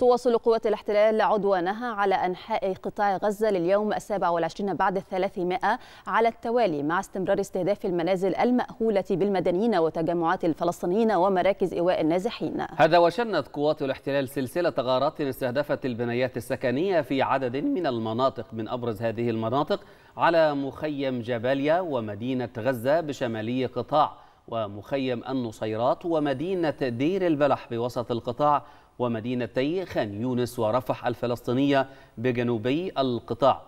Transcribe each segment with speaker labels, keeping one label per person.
Speaker 1: تواصل قوات الاحتلال عدوانها على أنحاء قطاع غزة لليوم السابع والعشرين بعد الثلاثمائة على التوالي مع استمرار استهداف المنازل المأهولة بالمدنيين وتجمعات الفلسطينيين ومراكز إيواء النازحين هذا وشنت قوات الاحتلال سلسلة غارات استهدفت البنايات السكنية في عدد من المناطق من أبرز هذه المناطق على مخيم جباليا ومدينة غزة بشمالي قطاع ومخيم النصيرات ومدينة دير البلح بوسط القطاع ومدينتي خان يونس ورفح الفلسطينية بجنوبي القطاع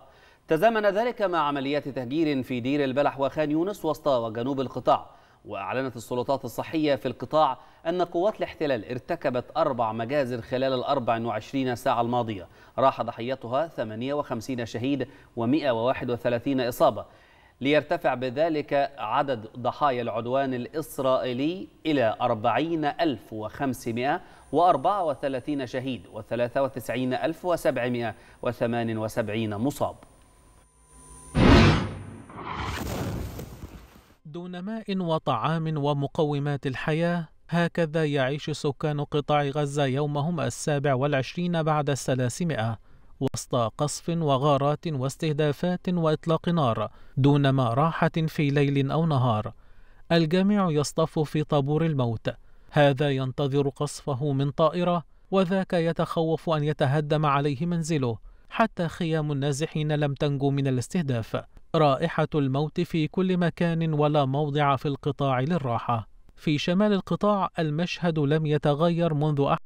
Speaker 1: تزامن ذلك مع عمليات تهجير في دير البلح وخان يونس وسط وجنوب القطاع وأعلنت السلطات الصحية في القطاع أن قوات الاحتلال ارتكبت أربع مجازر خلال ال 24 ساعة الماضية راح ضحيتها 58 شهيد و131 إصابة ليرتفع بذلك عدد ضحايا العدوان الإسرائيلي إلى 40534 شهيد و93778 مصاب
Speaker 2: دون ماء وطعام ومقومات الحياة هكذا يعيش سكان قطاع غزة يومهم السابع والعشرين بعد الثلاثمائة وسط قصف وغارات واستهدافات وإطلاق نار دون ما راحه في ليل أو نهار الجميع يصطف في طابور الموت هذا ينتظر قصفه من طائرة وذاك يتخوف أن يتهدم عليه منزله حتى خيام النازحين لم تنجو من الاستهداف رائحة الموت في كل مكان ولا موضع في القطاع للراحة في شمال القطاع المشهد لم يتغير منذ أحد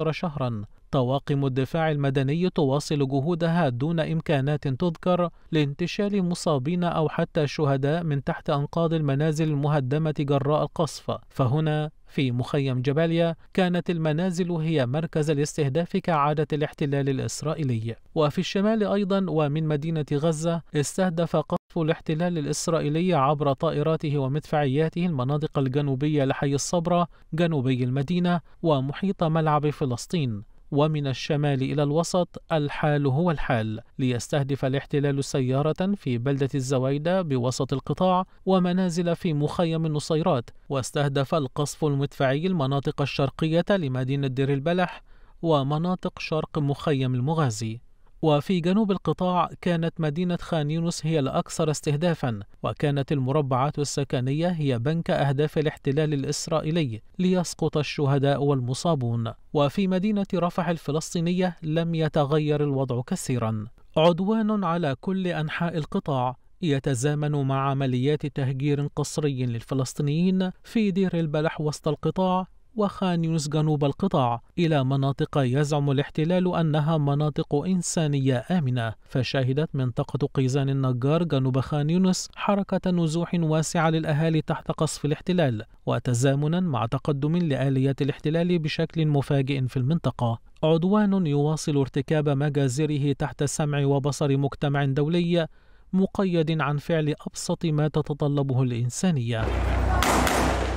Speaker 2: عشر شهرا طواقم الدفاع المدني تواصل جهودها دون إمكانات تذكر لانتشال مصابين أو حتى شهداء من تحت أنقاض المنازل المهدمة جراء القصف فهنا في مخيم جباليا كانت المنازل هي مركز الاستهداف كعادة الاحتلال الإسرائيلي وفي الشمال أيضا ومن مدينة غزة استهدف قصف الاحتلال الإسرائيلي عبر طائراته ومدفعياته المناطق الجنوبية لحي الصبرة جنوبي المدينة ومحيط ملعب فلسطين ومن الشمال إلى الوسط الحال هو الحال ليستهدف الاحتلال سيارة في بلدة الزويدة بوسط القطاع ومنازل في مخيم النصيرات واستهدف القصف المدفعي المناطق الشرقية لمدينة دير البلح ومناطق شرق مخيم المغازي وفي جنوب القطاع كانت مدينة خان يونس هي الأكثر استهدافا وكانت المربعات السكنية هي بنك أهداف الاحتلال الإسرائيلي ليسقط الشهداء والمصابون وفي مدينة رفح الفلسطينية لم يتغير الوضع كثيرا عدوان على كل أنحاء القطاع يتزامن مع عمليات تهجير قصري للفلسطينيين في دير البلح وسط القطاع وخان جنوب القطاع إلى مناطق يزعم الاحتلال أنها مناطق إنسانية آمنة فشهدت منطقة قيزان النجار جنوب خان يونس حركة نزوح واسعة للأهالي تحت قصف الاحتلال وتزامنا مع تقدم لآليات الاحتلال بشكل مفاجئ في المنطقة عدوان يواصل ارتكاب مجازره تحت سمع وبصر مجتمع دولي مقيد عن فعل ابسط ما تتطلبه الانسانيه